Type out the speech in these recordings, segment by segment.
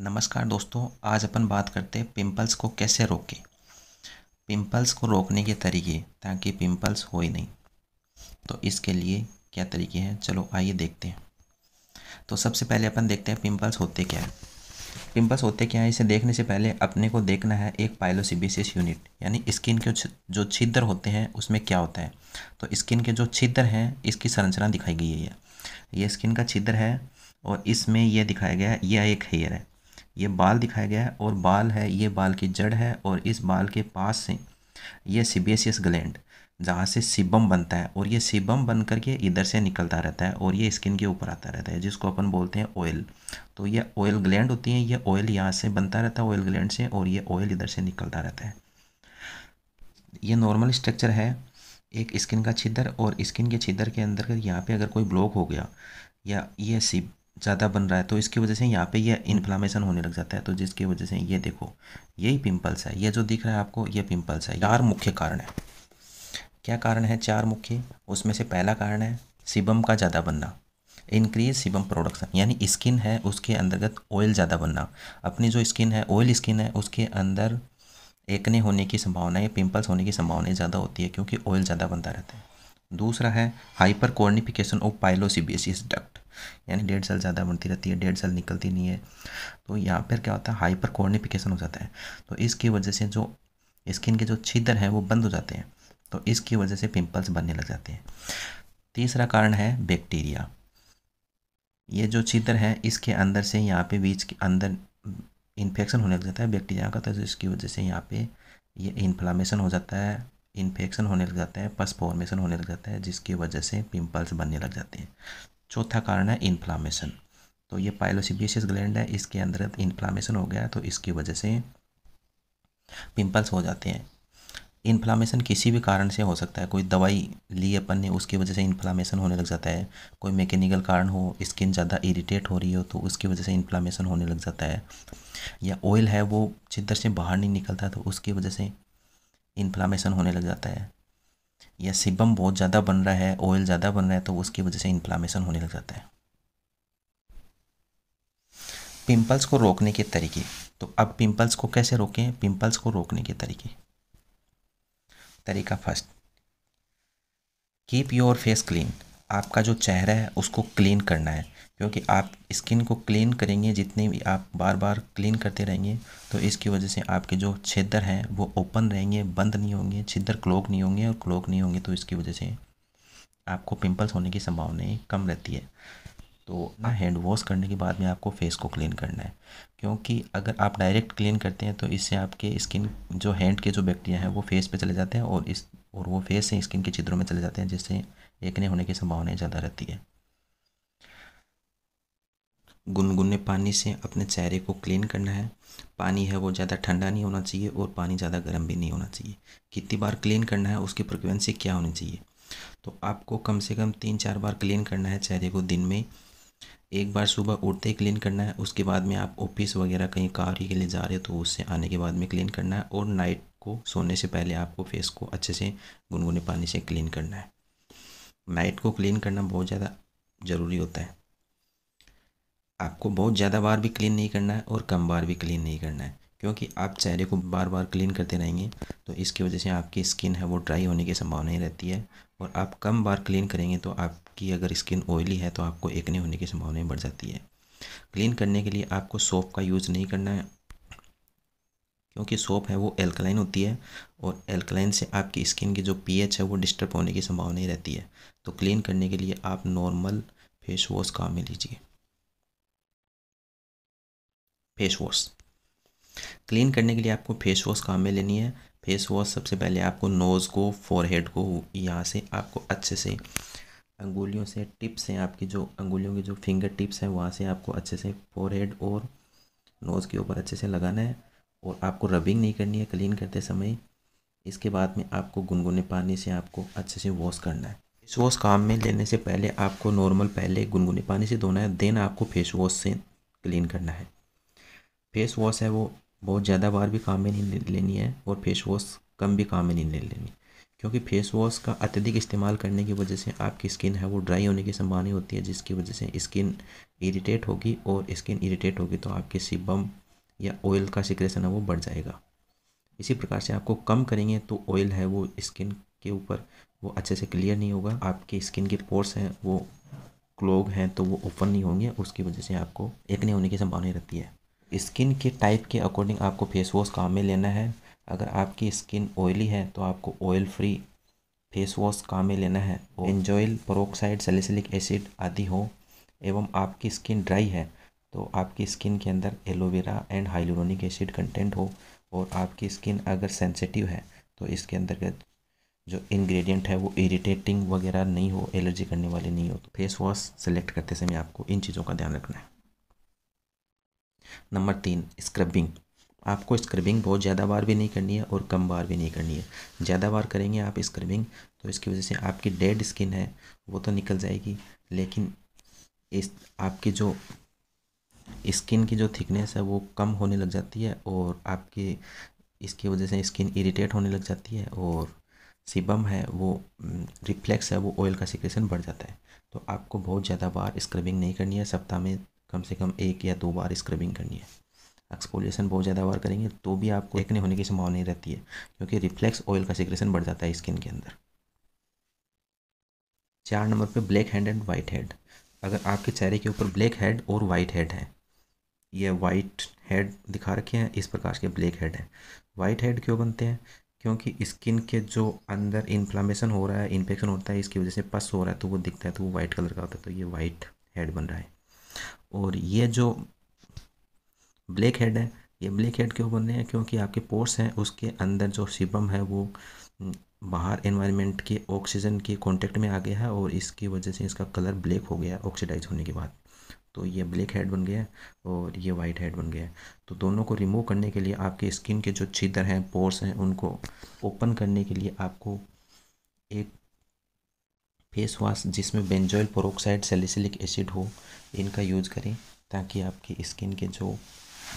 नमस्कार दोस्तों आज अपन बात करते हैं पिंपल्स को कैसे रोकें पिंपल्स को रोकने के तरीके ताकि पिंपल्स हो ही नहीं तो इसके लिए क्या तरीके हैं चलो आइए देखते हैं तो सबसे पहले अपन देखते हैं पिंपल्स होते क्या है पिंपल्स होते क्या है इसे देखने से पहले अपने को देखना है एक पाइलोसिबिसिस यूनिट यानी स्किन के जो छिद्र होते हैं उसमें क्या होता है तो स्किन के जो छिद्र हैं इसकी संरचना दिखाई गई है ये स्किन का छिद्र है और इसमें यह दिखाया गया है यह एक हेयर है ये बाल दिखाया गया है और बाल है ये बाल की जड़ है और इस बाल के पास से ये सीबीएसएस ग्लैंड जहाँ से सिबम बनता है और ये सिबम बन करके इधर से निकलता रहता है और ये स्किन के ऊपर आता रहता है जिसको अपन बोलते हैं ऑयल तो ये ऑयल ग्लैंड होती है ये ऑयल यहाँ से बनता रहता है ऑयल ग्लैंड से और ये ऑयल इधर से निकलता रहता है ये नॉर्मल स्ट्रक्चर है एक स्किन का छिद्र और स्किन के छिद्र के अंदर यहाँ पर अगर कोई ब्लॉक हो गया या ये सिब ज़्यादा बन रहा है तो इसकी वजह से यहाँ पे ये यह इन्फ्लामेशन होने लग जाता है तो जिसकी वजह से ये देखो यही पिंपल्स है ये जो दिख रहा है आपको ये पिंपल्स है चार मुख्य कारण है क्या कारण है चार मुख्य उसमें से पहला कारण है सिबम का ज़्यादा बनना इंक्रीज सिबम प्रोडक्शन यानी स्किन है उसके अंतर्गत ऑयल ज़्यादा बनना अपनी जो स्किन है ऑयल स्किन है उसके अंदर एकने होने की संभावना या पिम्पल्स होने की संभावना ज़्यादा होती है क्योंकि ऑयल ज़्यादा बनता रहता है दूसरा है hyper cornification of pilosebaceous duct यानी डेढ़ साल ज़्यादा बढ़ती रहती है डेढ़ साल निकलती नहीं है तो यहाँ पर क्या होता है हाइपर कॉर्निफिकेशन हो जाता है तो इसकी वजह से जो स्किन के जो छिद्र हैं वो बंद हो जाते हैं तो इसकी वजह से पिंपल्स बनने लग जाते हैं तीसरा कारण है बैक्टीरिया ये जो छिद्र है इसके अंदर से यहाँ पे बीज के अंदर इन्फेक्शन होने लग जाता है बैक्टीरिया का तो इसकी वजह से यहाँ पे ये इन्फ्लामेशन हो जाता है इन्फेक्शन होने लग जाता है पस फॉर्मेशन होने लग जाता है जिसकी वजह से पिंपल्स बनने लग जाते हैं चौथा कारण है इन्फ्लामेशन तो ये पाइलोसिबियस ग्लैंड है इसके अंदर इन्फ्लामेशन हो गया तो इसकी वजह से पिंपल्स हो जाते हैं इन्फ्लामेशन किसी भी कारण से हो सकता है कोई दवाई ली अपन ने उसकी वजह से इन्फ्लामेशन होने लग जाता है कोई मैकेनिकल कारण हो स्किन ज़्यादा इरिटेट हो रही हो तो उसकी वजह से इन्फ्लामेशन होने लग जाता है या ऑयल है वो छिद्र से बाहर नहीं निकलता तो उसकी वजह से इन्फ्लामेशन होने लग जाता है या सिबम बहुत ज़्यादा बन रहा है ऑयल ज़्यादा बन रहा है तो उसकी वजह से इन्फ्लामेशन होने लग जाता है पिंपल्स को रोकने के तरीके तो अब पिंपल्स को कैसे रोकें पिंपल्स को रोकने के तरीके तरीका first keep your face clean आपका जो चेहरा है उसको क्लीन करना है क्योंकि आप स्किन को क्लीन करेंगे जितने भी आप बार बार क्लीन करते रहेंगे तो इसकी वजह से आपके जो छिद्र हैं वो ओपन रहेंगे बंद नहीं होंगे छिद्र क्लोक नहीं होंगे और क्लोक नहीं होंगे तो इसकी वजह से आपको पिंपल्स होने की संभावनाएँ कम रहती है तो ना हैंड वॉश करने के बाद में आपको फेस को क्लीन करना है क्योंकि अगर आप डायरेक्ट क्लीन करते हैं तो इससे आपके स्किन जो हैंड के जो बैक्टीरिया हैं वो फेस पे चले जाते हैं और इस और वो फेस से स्किन के छिद्रों में चले जाते हैं जिससे नहीं होने की संभावनाएं ज़्यादा रहती है गुनगुने पानी से अपने चेहरे को क्लीन करना है पानी है वो ज़्यादा ठंडा नहीं होना चाहिए और पानी ज़्यादा गर्म भी नहीं होना चाहिए कितनी बार क्लीन करना है उसकी फ्रिक्वेंसी क्या होनी चाहिए तो आपको कम से कम तीन चार बार क्लीन करना है चेहरे को दिन में एक बार सुबह उठते ही क्लीन करना है उसके बाद में आप ऑफिस वगैरह कहीं कार्य के लिए जा रहे हो तो उससे आने के बाद में क्लीन करना है और नाइट को सोने से पहले आपको फेस को अच्छे से गुनगुने पानी से क्लीन करना है नाइट को क्लीन करना बहुत ज़्यादा ज़रूरी होता है आपको बहुत ज़्यादा बार भी क्लीन नहीं करना है और कम बार भी क्लीन नहीं करना है क्योंकि आप चेहरे को बार बार क्लीन करते रहेंगे तो इसकी वजह से आपकी स्किन है वो ड्राई होने की संभावना ही रहती है और आप कम बार क्लीन करेंगे तो आपकी अगर स्किन ऑयली है तो आपको नहीं होने की संभावना बढ़ जाती है क्लीन करने के लिए आपको सोप का यूज़ नहीं करना है क्योंकि सोप है वो एल्कलाइन होती है और एल्कलाइन से आपकी स्किन की जो पीएच है वो डिस्टर्ब होने की संभावना ही रहती है तो क्लीन करने के लिए आप नॉर्मल फेस वॉश काम में लीजिए फेस वॉश क्लीन करने के लिए आपको फेस वॉश काम में लेनी है फेस वॉश सबसे पहले आपको नोज़ को फोरहेड को यहाँ से आपको अच्छे से अंगुलियों से टिप्स हैं आपकी जो अंगुलियों की जो फिंगर टिप्स हैं वहाँ से आपको अच्छे से फोरहेड और नोज़ के ऊपर अच्छे से लगाना है और आपको रबिंग नहीं करनी है क्लीन करते समय इसके बाद में आपको गुनगुने पानी से आपको अच्छे से वॉश करना है फेस वॉश काम में लेने से पहले आपको नॉर्मल पहले गुनगुने पानी से धोना है देन आपको फेस वॉश से क्लीन करना है फेस वॉश है वो बहुत ज़्यादा बार भी काम में नहीं लेनी है और फेस वॉश कम भी काम में नहीं ले लेनी क्योंकि फेस वॉश का अत्यधिक इस्तेमाल करने की वजह से आपकी स्किन है वो ड्राई होने की संभावना होती है जिसकी वजह से स्किन इरिटेट होगी और स्किन इरिटेट होगी तो आपके सिबम या ऑयल का सिक्रेशन है वो बढ़ जाएगा इसी प्रकार से आपको कम करेंगे तो ऑयल है वो स्किन के ऊपर वो अच्छे से क्लियर नहीं होगा आपके स्किन के पोर्स हैं वो क्लोग हैं तो वो ओपन नहीं होंगे उसकी वजह से आपको एक नहीं होने की संभावना रहती है स्किन के टाइप के अकॉर्डिंग आपको फेस वॉश काम में लेना है अगर आपकी स्किन ऑयली है तो आपको ऑयल फ्री फेस वॉश काम में लेना है एंजॉयल परोक्साइड सेलिसिलिक एसिड आदि हो एवं आपकी स्किन ड्राई है तो आपकी स्किन के अंदर aloe vera and hyaluronic acid content हो और आपकी स्किन अगर सेंसिटिव है तो इसके अंतर्गत जो इंग्रेडिएंट है वो इरिटेटिंग वगैरह नहीं हो एलर्जी करने वाले नहीं हो तो फेस वॉश सेलेक्ट करते समय आपको इन चीज़ों का ध्यान रखना है नंबर तीन स्क्रबिंग आपको स्क्रबिंग बहुत ज़्यादा बार भी नहीं करनी है और कम बार भी नहीं करनी है ज़्यादा बार करेंगे आप स्क्रबिंग तो इसकी वजह से आपकी डेड स्किन है वो तो निकल जाएगी लेकिन इस आपकी जो स्किन की जो थिकनेस है वो कम होने लग जाती है और आपके इसकी वजह से स्किन इरिटेट होने लग जाती है और सिबम है वो रिफ्लेक्स है वो ऑयल का सिक्रेशन बढ़ जाता है तो आपको बहुत ज़्यादा बार स्क्रबिंग नहीं करनी है सप्ताह में कम से कम एक या दो बार स्क्रबिंग करनी है एक्सपोलिएशन बहुत ज़्यादा बार करेंगे तो भी आपको एकने होने की संभावना नहीं रहती है क्योंकि रिफ्लेक्स ऑयल का सिक्रेशन बढ़ जाता है स्किन के अंदर चार नंबर पर blackhead and whitehead अगर आपके चेहरे के ऊपर ब्लैक हेड और वाइट हेड है ये वाइट हेड दिखा रखे हैं इस प्रकार के ब्लैक हेड हैं वाइट हेड क्यों बनते हैं क्योंकि स्किन के जो अंदर इन्फ्लामेशन हो रहा है इन्फेक्शन होता है इसकी वजह से पस हो रहा है तो वो दिखता है तो वो वाइट कलर का होता है तो ये वाइट हेड बन रहा है और ये जो ब्लैक हेड है ये ब्लैक हेड क्यों बन रहे हैं क्योंकि आपके पोर्स हैं उसके अंदर जो सिबम है वो बाहर एनवायरनमेंट के ऑक्सीजन के कॉन्टेक्ट में आ गया है और इसकी वजह से इसका कलर ब्लैक हो गया ऑक्सीडाइज होने के बाद तो ये ब्लैक हेड बन गया और ये वाइट हेड बन गया तो दोनों को रिमूव करने के लिए आपके स्किन के जो छिद्र हैं पोर्स हैं उनको ओपन करने के लिए आपको एक फेस वॉश जिसमें बेंजोइल पेरोक्साइड सेलिसिलिक एसिड हो इनका यूज़ करें ताकि आपकी स्किन के जो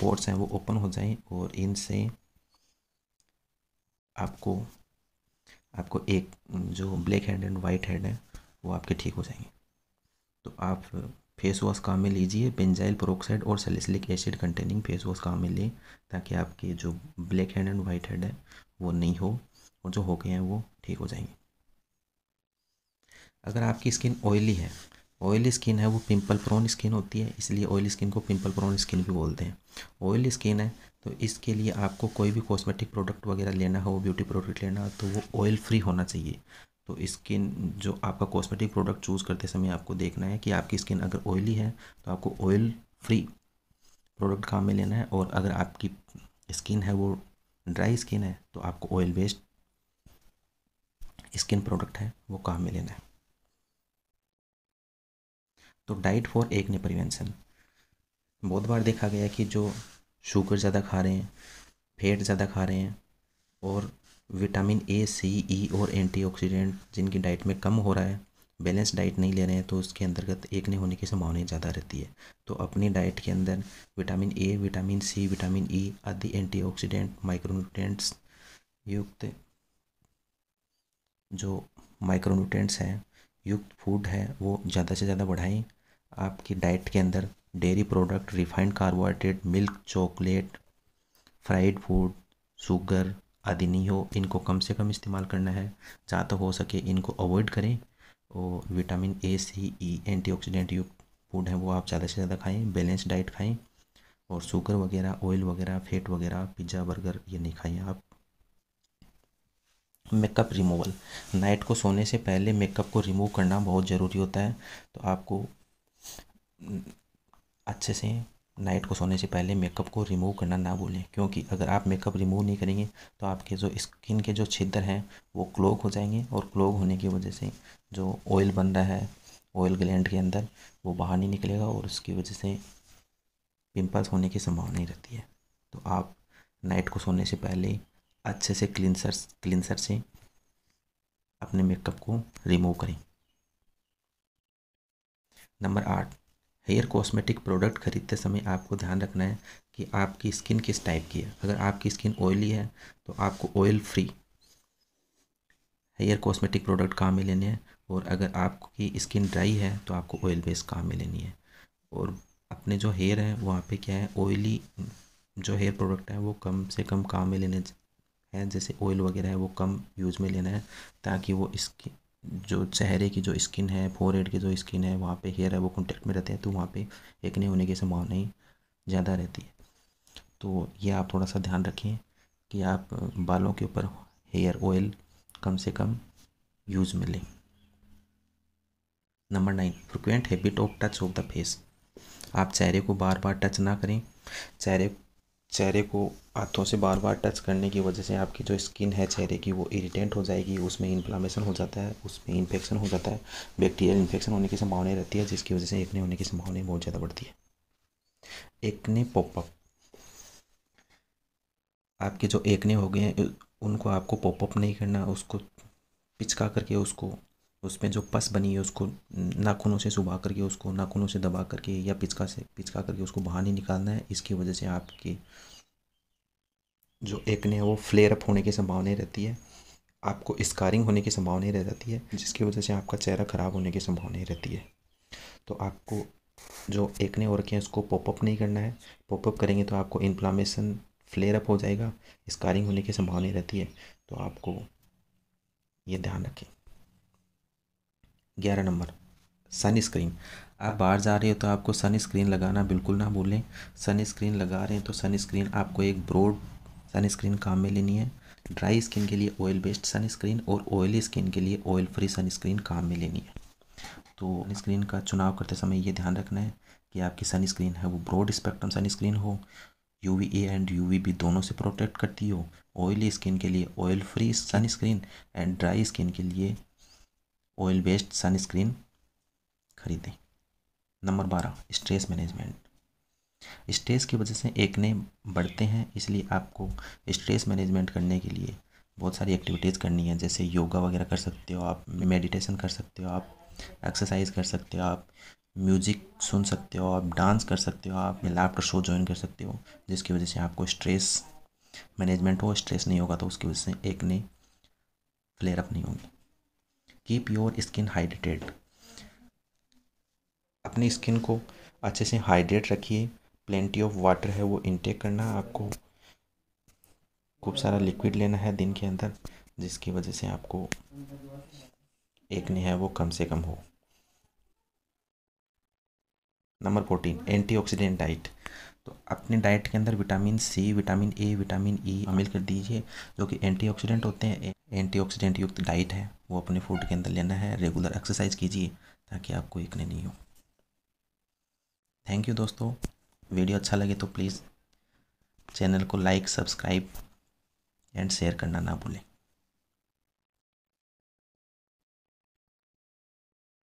पोर्स हैं वो ओपन हो जाएं और इनसे आपको आपको एक जो blackhead and whitehead है वो आपके ठीक हो जाएंगे तो आप फेस वॉश काम में लीजिए बेंजाइल प्रोक्साइड और salicylic acid containing face wash काम में लें ताकि आपके जो blackhead and whitehead है वो नहीं हो और जो हो गए हैं वो ठीक हो जाएंगे अगर आपकी स्किन ऑयली है ऑयली स्किन है वो पिंपल प्रोन स्किन होती है इसलिए ऑयली स्किन को पिंपल प्रोन स्किन भी बोलते हैं ऑयली स्किन है तो इसके लिए आपको कोई भी कॉस्मेटिक प्रोडक्ट वगैरह लेना हो ब्यूटी प्रोडक्ट लेना हो तो वो ऑयल फ्री होना चाहिए तो स्किन जो आपका कॉस्मेटिक प्रोडक्ट चूज़ करते समय आपको देखना है कि आपकी स्किन अगर ऑयली है तो आपको ऑयल फ्री प्रोडक्ट काम में लेना है और अगर आपकी स्किन है वो ड्राई स्किन है तो आपको ऑयल बेस्ड स्किन प्रोडक्ट है वो काम में लेना है तो डाइट फॉर एक ने प्रिवेंशन बहुत बार देखा गया कि जो शुगर ज़्यादा खा रहे हैं फेट ज़्यादा खा रहे हैं और विटामिन ए सी ई और एंटीऑक्सीडेंट जिनकी डाइट में कम हो रहा है बैलेंस डाइट नहीं ले रहे हैं तो उसके अंतर्गत एक नहीं होने की संभावना ज़्यादा रहती है तो अपनी डाइट के अंदर vitamin A vitamin C vitamin E e, आदि एंटीऑक्सीडेंट माइक्रोन्यूट्रेंट्स युक्त जो माइक्रोन्यूट्रेंट्स हैं युक्त फूड है वो ज़्यादा से ज़्यादा बढ़ाएं आपकी डाइट के अंदर dairy product refined carbohydrate milk chocolate fried food sugar आदि नहीं हो इनको कम से कम इस्तेमाल करना है जहाँ तक हो सके इनको अवॉइड करें और vitamin A C E antioxidant युक्त फूड हैं वो आप ज़्यादा से ज़्यादा खाएं बैलेंस डाइट खाएं और शुगर वगैरह ऑयल वगैरह फेट वगैरह पिज्ज़ा बर्गर ये नहीं खाएं आप मेकअप रिमूवल नाइट को सोने से पहले मेकअप को रिमूव करना बहुत ज़रूरी होता है तो आपको अच्छे से नाइट को सोने से पहले मेकअप को रिमूव करना ना भूलें क्योंकि अगर आप मेकअप रिमूव नहीं करेंगे तो आपके जो स्किन के जो छिद्र हैं वो क्लोग हो जाएंगे और क्लोग होने की वजह से जो ऑयल बन रहा है ऑयल ग्लैंड के अंदर वो बाहर नहीं निकलेगा और उसकी वजह से पिंपल्स होने की संभावना ही रहती है तो आप नाइट को सोने से पहले अच्छे से क्लिनसर क्लिनसर से अपने मेकअप को रिमूव करें नंबर आठ हेयर कॉस्मेटिक प्रोडक्ट खरीदते समय आपको ध्यान रखना है कि आपकी स्किन किस टाइप की है अगर आपकी स्किन ऑयली है तो आपको oil free hair cosmetic product कहाँ में लेने हैं और अगर आपकी स्किन ड्राई है तो आपको ऑयल बेस काम में लेनी है और अपने जो हेयर हैं वहाँ पे क्या है ऑयली जो हेयर प्रोडक्ट है वो कम से कम काम में लेने हैं जैसे ऑयल वगैरह है वो कम यूज में लेना है ताकि वो स्किन जो चेहरे की जो स्किन है फोरहेड की जो स्किन है वहाँ पे हेयर है वो कॉन्टेक्ट में रहते हैं तो वहाँ पे नहीं होने की संभावना ही ज़्यादा रहती है तो ये आप थोड़ा सा ध्यान रखें कि आप बालों के ऊपर हेयर ऑयल कम से कम यूज़ में लें number nine frequent habit of touch of the face आप चेहरे को बार बार टच ना करें चेहरे चेहरे को हाथों से बार बार टच करने की वजह से आपकी जो स्किन है चेहरे की वो इरिटेंट हो जाएगी उसमें इन्फ्लामेशन हो जाता है उसमें इन्फेक्शन हो जाता है बैक्टीरियल इन्फेक्शन होने की संभावना रहती है जिसकी वजह से एकने होने की संभावना बहुत ज़्यादा बढ़ती है एकने पॉपअप आपके जो एकने हो गए हैं उनको आपको पॉपअप नहीं करना उसको पिचका करके उसको उसमें जो पस बनी है उसको नाखूनों से सुबा करके उसको नाखूनों से दबा करके या पिचका से पिचका करके उसको बाहर नहीं निकालना है इसकी वजह से आपकी जो एक है वो फ्लेयर अप होने की संभावना रहती है आपको स्कारिंग होने की संभावना रह जाती है जिसकी वजह से आपका चेहरा ख़राब होने की संभावना रहती है तो आपको जो एकने ने रखे हैं उसको पॉपअप नहीं करना है पॉपअप करेंगे तो आपको इन्फ्लामेशन फ्लेयर अप हो जाएगा स्कारिंग होने की संभावना रहती है तो आपको ये ध्यान रखें ग्यारह नंबर सनस्क्रीन आप बाहर जा रहे हो तो आपको सनस्क्रीन लगाना बिल्कुल ना भूलें सनस्क्रीन लगा रहे हैं तो सनस्क्रीन आपको एक ब्रॉड सनस्क्रीन काम में लेनी है ड्राई स्किन के लिए ऑयल बेस्ड सनस्क्रीन और ऑयली स्किन के लिए ऑयल फ्री सनस्क्रीन काम में लेनी है तो स्क्रीन का चुनाव करते समय ये ध्यान रखना है कि आपकी सनस्क्रीन है वो ब्रॉड स्पेक्ट्रम सनस्क्रीन हो U V A and U V B दोनों से प्रोटेक्ट करती हो ऑयली स्किन के लिए oil free sunscreen and dry skin के लिए ऑयल बेस्ड सनस्क्रीन खरीदें नंबर बारह स्ट्रेस मैनेजमेंट स्ट्रेस की वजह से एकने बढ़ते हैं इसलिए आपको स्ट्रेस मैनेजमेंट करने के लिए बहुत सारी एक्टिविटीज़ करनी है जैसे योगा वगैरह कर सकते हो आप मेडिटेशन कर सकते हो आप एक्सरसाइज कर सकते हो आप म्यूजिक सुन सकते हो आप डांस कर सकते हो आप लैपटॉप शो ज्वाइन कर सकते हो जिसकी वजह से आपको स्ट्रेस मैनेजमेंट हो स्ट्रेस नहीं होगा तो उसकी वजह से एक ने फ्लेयर अप नहीं होगी कीप योर स्किन हाइड्रेटेड अपनी स्किन को अच्छे से हाइड्रेट रखिए प्लेंटी ऑफ वाटर है वो इनटेक करना आपको खूब सारा लिक्विड लेना है दिन के अंदर जिसकी वजह से आपको एक नहीं है वो कम से कम हो नंबर फोर्टीन एंटीऑक्सीडेंट डाइट तो अपने डाइट के अंदर vitamin C vitamin A vitamin E e शामिल कर दीजिए जो कि एंटीऑक्सीडेंट होते हैं एंटीऑक्सीडेंट युक्त डाइट है वो अपने फूड के अंदर लेना है रेगुलर एक्सरसाइज कीजिए ताकि आपको इकने नहीं हो थैंक यू दोस्तों वीडियो अच्छा लगे तो प्लीज़ चैनल को लाइक सब्सक्राइब एंड शेयर करना ना भूलें